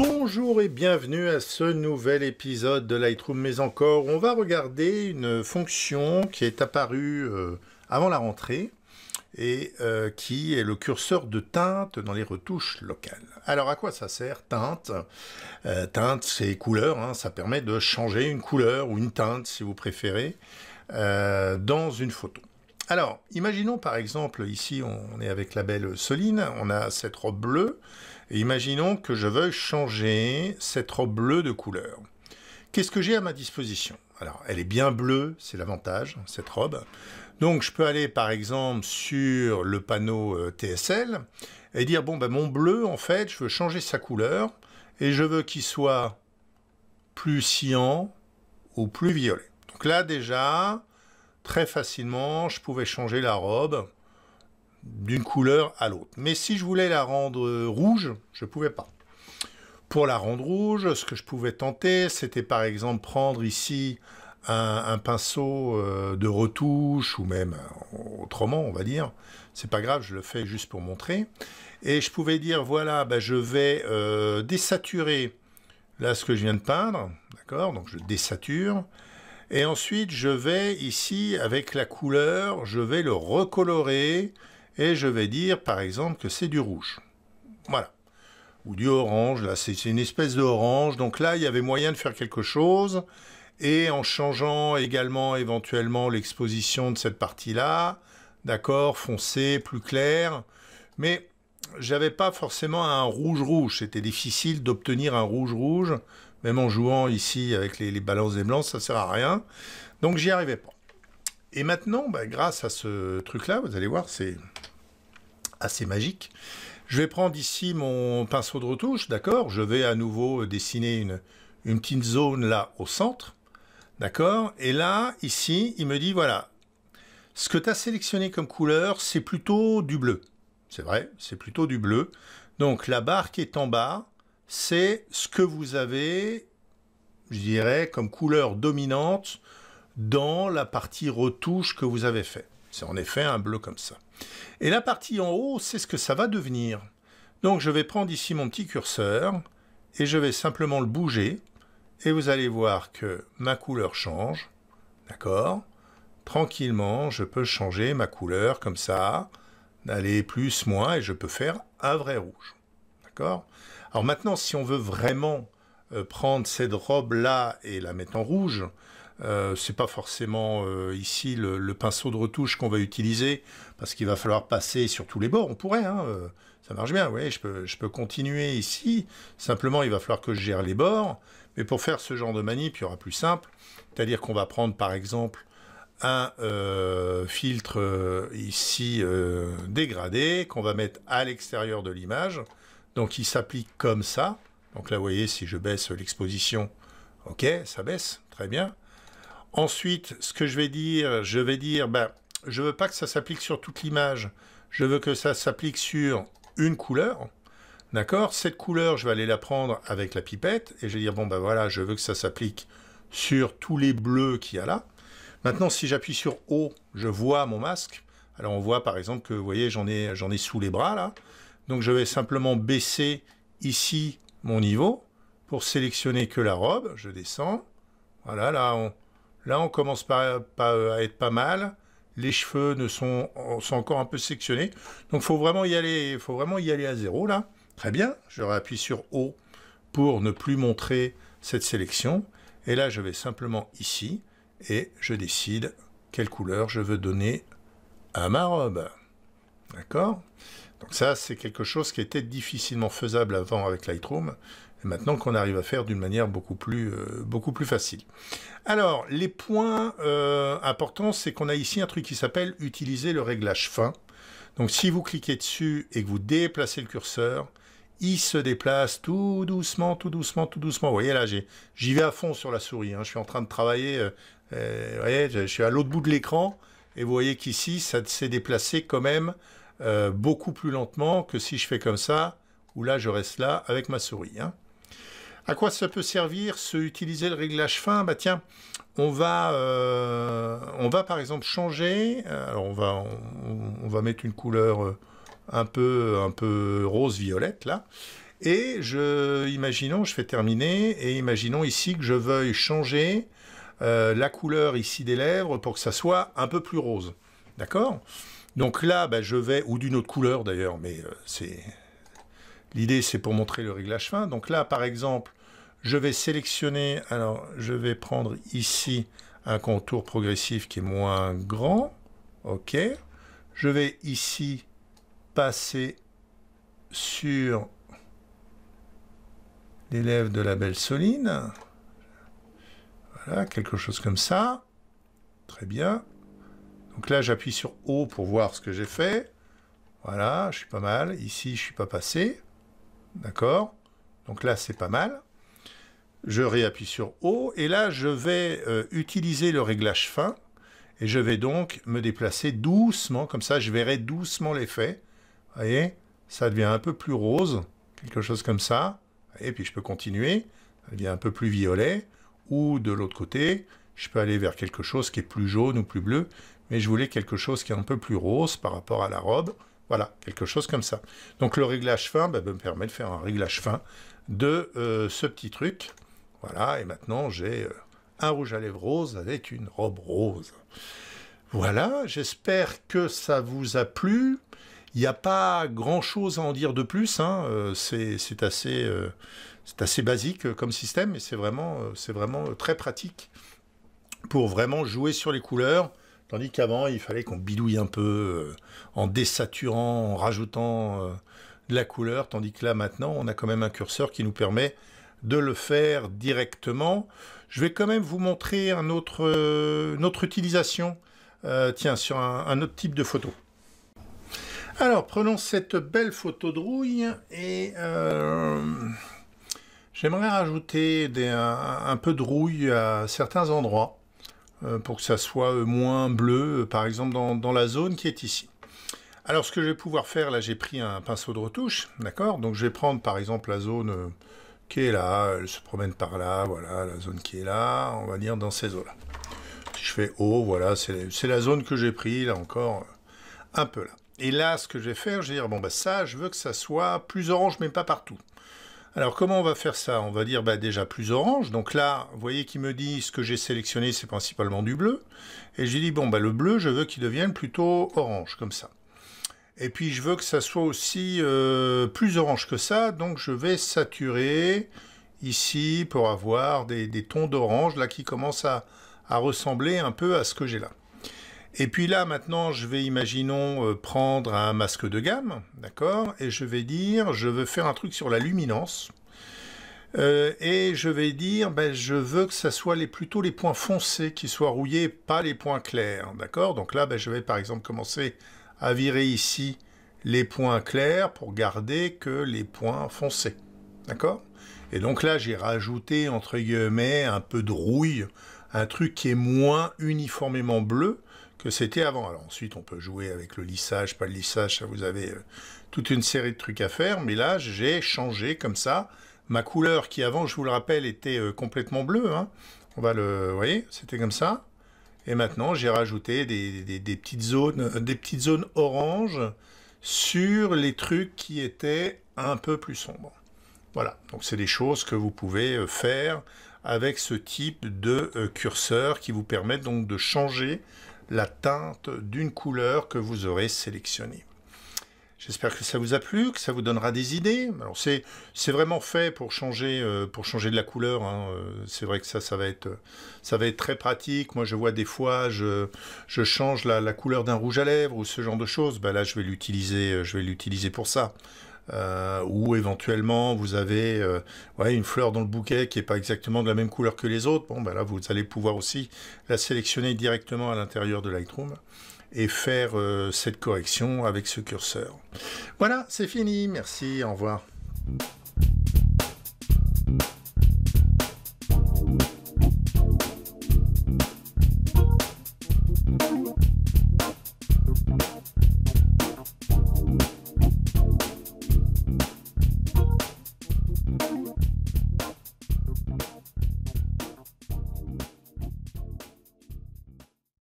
Bonjour et bienvenue à ce nouvel épisode de Lightroom, mais encore, on va regarder une fonction qui est apparue euh, avant la rentrée et euh, qui est le curseur de teinte dans les retouches locales. Alors à quoi ça sert teinte euh, Teinte, c'est couleur, hein, ça permet de changer une couleur ou une teinte si vous préférez dans une photo. Alors, imaginons par exemple, ici on est avec la belle Soline, on a cette robe bleue, imaginons que je veuille changer cette robe bleue de couleur. Qu'est-ce que j'ai à ma disposition Alors, elle est bien bleue, c'est l'avantage, hein, cette robe. Donc, je peux aller par exemple sur le panneau euh, TSL et dire, bon, ben, mon bleu, en fait, je veux changer sa couleur et je veux qu'il soit plus cyan ou plus violet. Donc là, déjà, très facilement, je pouvais changer la robe d'une couleur à l'autre. Mais si je voulais la rendre euh, rouge, je ne pouvais pas. Pour la rendre rouge, ce que je pouvais tenter, c'était par exemple prendre ici un, pinceau euh, de retouche, ou même euh, autrement, on va dire. C'est pas grave, je le fais juste pour montrer. Et je pouvais dire, voilà, ben, je vais désaturer là ce que je viens de peindre, d'accord Donc je désature. Et ensuite, je vais ici, avec la couleur, je vais le recolorer et je vais dire par exemple que c'est du rouge. Voilà. Ou du orange, là c'est une espèce d'orange, donc là il y avait moyen de faire quelque chose, et en changeant également éventuellement l'exposition de cette partie-là, d'accord, foncé, plus clair, mais j'avais pas forcément un rouge-rouge, c'était difficile d'obtenir un rouge-rouge, même en jouant ici avec les, les balances des blancs, ça sert à rien, donc j'y arrivais pas. Et maintenant, bah, grâce à ce truc-là, vous allez voir, c'est assez magique. Je vais prendre ici mon pinceau de retouche, d'accord Je vais à nouveau dessiner une, une petite zone là au centre, d'accord Et là, ici, il me dit, voilà, ce que tu as sélectionné comme couleur, c'est plutôt du bleu. C'est vrai, c'est plutôt du bleu. Donc la barre qui est en bas, c'est ce que vous avez, je dirais, comme couleur dominante dans la partie retouche que vous avez fait. C'est en effet un bleu comme ça. Et la partie en haut, c'est ce que ça va devenir. Donc je vais prendre ici mon petit curseur et je vais simplement le bouger et vous allez voir que ma couleur change. D'accord Tranquillement, je peux changer ma couleur comme ça, aller plus, moins, et je peux faire un vrai rouge. D'accord Alors maintenant, si on veut vraiment euh, prendre cette robe-là et la mettre en rouge, euh, c'est pas forcément euh, ici le, pinceau de retouche qu'on va utiliser parce qu'il va falloir passer sur tous les bords. On pourrait, hein, euh, ça marche bien. Oui, je peux, je peux continuer ici. Simplement, il va falloir que je gère les bords. Mais pour faire ce genre de manip, il y aura plus simple. C'est-à-dire qu'on va prendre par exemple un filtre ici dégradé qu'on va mettre à l'extérieur de l'image. Donc il s'applique comme ça. Donc là, vous voyez, si je baisse l'exposition, ok, ça baisse, très bien. Ensuite, ce que je vais dire, je vais dire, ben, je veux pas que ça s'applique sur toute l'image. Je veux que ça s'applique sur une couleur. D'accord Cette couleur, je vais aller la prendre avec la pipette et je vais dire, bon ben voilà, je veux que ça s'applique sur tous les bleus qu'il y a là. Maintenant, si j'appuie sur haut, je vois mon masque. Alors on voit par exemple que, vous voyez, j'en ai, ai sous les bras là. Donc je vais simplement baisser ici mon niveau pour sélectionner que la robe. Je descends. Voilà, là, on, Là, on commence euh, à être pas mal. Les cheveux ne sont, encore un peu sectionnés. Donc, faut vraiment y aller. Faut vraiment y aller à zéro là. Très bien. Je réappuie sur O pour ne plus montrer cette sélection. Et là, je vais simplement ici et je décide quelle couleur je veux donner à ma robe. D'accord Donc ça, c'est quelque chose qui était difficilement faisable avant avec Lightroom maintenant qu'on arrive à faire d'une manière beaucoup plus, euh, beaucoup plus facile. Alors, les points euh, importants, c'est qu'on a ici un truc qui s'appelle utiliser le réglage fin. Donc, si vous cliquez dessus et que vous déplacez le curseur, il se déplace tout doucement, tout doucement, tout doucement. Vous voyez là, j'y vais à fond sur la souris. Hein. Je suis en train de travailler. Euh, vous voyez, je suis à l'autre bout de l'écran. Et vous voyez qu'ici, ça s'est déplacé quand même beaucoup plus lentement que si je fais comme ça, où là, je reste là avec ma souris. Hein. À quoi ça peut servir, se utiliser le réglage fin Bah tiens, on va, euh, on va par exemple changer. Euh, on va, on, va mettre une couleur euh, un peu, un peu rose violette là. Et je, imaginons, je fais terminer, et imaginons ici que je veuille changer la couleur ici des lèvres pour que ça soit un peu plus rose. D'accord Donc là, bah, je vais, ou d'une autre couleur d'ailleurs, mais c'est L'idée, c'est pour montrer le réglage fin. Donc là, par exemple, je vais sélectionner, alors je vais prendre ici un contour progressif qui est moins grand. OK. Je vais ici passer sur l'élève de la belle Soline. Voilà, quelque chose comme ça. Très bien. Donc là, j'appuie sur O pour voir ce que j'ai fait. Voilà, je suis pas mal. Ici, je suis pas passé. D'accord Donc là, c'est pas mal. Je réappuie sur haut et là, je vais euh, utiliser le réglage fin et je vais donc me déplacer doucement, comme ça, je verrai doucement l'effet. Vous voyez Ça devient un peu plus rose, quelque chose comme ça. Et puis, je peux continuer. Ça devient un peu plus violet. Ou de l'autre côté, je peux aller vers quelque chose qui est plus jaune ou plus bleu. Mais je voulais quelque chose qui est un peu plus rose par rapport à la robe. Voilà, quelque chose comme ça. Donc le réglage fin bah, me permet de faire un réglage fin de euh, ce petit truc. Voilà, et maintenant j'ai euh, un rouge à lèvres rose avec une robe rose. Voilà, j'espère que ça vous a plu. Il n'y a pas grand-chose à en dire de plus. Hein. Euh, c'est assez, basique comme système, mais c'est vraiment très pratique pour vraiment jouer sur les couleurs, Tandis qu'avant, il fallait qu'on bidouille un peu euh, en désaturant, en rajoutant euh, de la couleur, tandis que là maintenant, on a quand même un curseur qui nous permet de le faire directement. Je vais quand même vous montrer un euh, une autre utilisation, tiens, sur un, autre type de photo. Alors, prenons cette belle photo de rouille et... J'aimerais rajouter un, peu de rouille à certains endroits. Euh, pour que ça soit euh, moins bleu, euh, par exemple, dans, la zone qui est ici. Alors, ce que je vais pouvoir faire, là, j'ai pris un pinceau de retouche, d'accord Donc, je vais prendre, par exemple, la zone qui est là, elle se promène par là, voilà, la zone qui est là, on va dire dans ces eaux-là. Si je fais haut, voilà, c'est la zone que j'ai pris, là encore, un peu là. Et là, ce que je vais faire, je vais dire, bon, bah ça, je veux que ça soit plus orange, mais pas partout. Alors comment on va faire ça On va dire bah, déjà plus orange. Donc là, vous voyez qu'il me dit ce que j'ai sélectionné, c'est principalement du bleu. Et j'ai dit bon, bah, le bleu, je veux qu'il devienne plutôt orange, comme ça. Et puis je veux que ça soit aussi euh, plus orange que ça, donc je vais saturer ici pour avoir des, tons d'orange là qui commencent à ressembler un peu à ce que j'ai là. Et puis là, maintenant, je vais, imaginons, euh, prendre un masque de gamme, d'accord Et je vais dire, je veux faire un truc sur la luminance. Euh, et je vais dire, ben, je veux que ça soit les, plutôt les points foncés qui soient rouillés, pas les points clairs, d'accord Donc là, ben, je vais par exemple commencer à virer ici les points clairs pour garder que les points foncés, d'accord Et donc là, j'ai rajouté, entre guillemets, un peu de rouille, un truc qui est moins uniformément bleu, que c'était avant. Alors ensuite, on peut jouer avec le lissage, pas le lissage, ça vous avez euh, toute une série de trucs à faire, mais là, j'ai changé comme ça ma couleur qui avant, je vous le rappelle, était euh, complètement bleue. Hein. On va le, vous voyez, c'était comme ça. Et maintenant, j'ai rajouté des, petites zones, euh, des petites zones orange sur les trucs qui étaient un peu plus sombres. Voilà, donc c'est des choses que vous pouvez faire avec ce type de curseur qui vous permettent donc de changer la teinte d'une couleur que vous aurez sélectionnée. J'espère que ça vous a plu, que ça vous donnera des idées. Alors c'est vraiment fait pour changer euh, pour changer de la couleur. Hein. Euh, c'est vrai que ça ça va être ça va très pratique. Moi je vois des fois je change la, couleur d'un rouge à lèvres ou ce genre de choses. Ben là je vais l'utiliser euh, je vais l'utiliser pour ça. Euh, ou éventuellement vous avez euh, une fleur dans le bouquet qui n'est pas exactement de la même couleur que les autres, bon, ben là vous allez pouvoir aussi la sélectionner directement à l'intérieur de Lightroom et faire euh, cette correction avec ce curseur. Voilà, c'est fini, merci, au revoir.